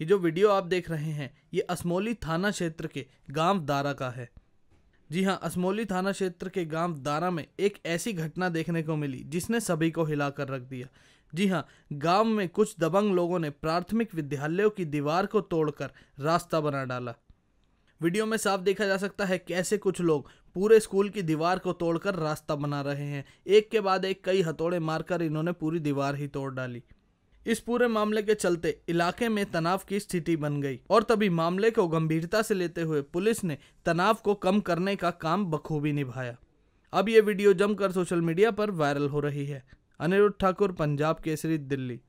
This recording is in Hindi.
ये जो वीडियो आप देख रहे हैं ये असमोली थाना क्षेत्र के गांव दारा का है जी हाँ असमोली थाना क्षेत्र के गांव दारा में एक ऐसी घटना देखने को मिली जिसने सभी को हिला कर रख दिया जी हाँ गांव में कुछ दबंग लोगों ने प्राथमिक विद्यालयों की दीवार को तोड़कर रास्ता बना डाला वीडियो में साफ देखा जा सकता है कैसे कुछ लोग पूरे स्कूल की दीवार को तोड़कर रास्ता बना रहे हैं एक के बाद एक कई हथौड़े मारकर इन्होंने पूरी दीवार ही तोड़ डाली इस पूरे मामले के चलते इलाके में तनाव की स्थिति बन गई और तभी मामले को गंभीरता से लेते हुए पुलिस ने तनाव को कम करने का काम बखूबी निभाया अब ये वीडियो जमकर सोशल मीडिया पर वायरल हो रही है अनिरुद्ध ठाकुर पंजाब केसरी दिल्ली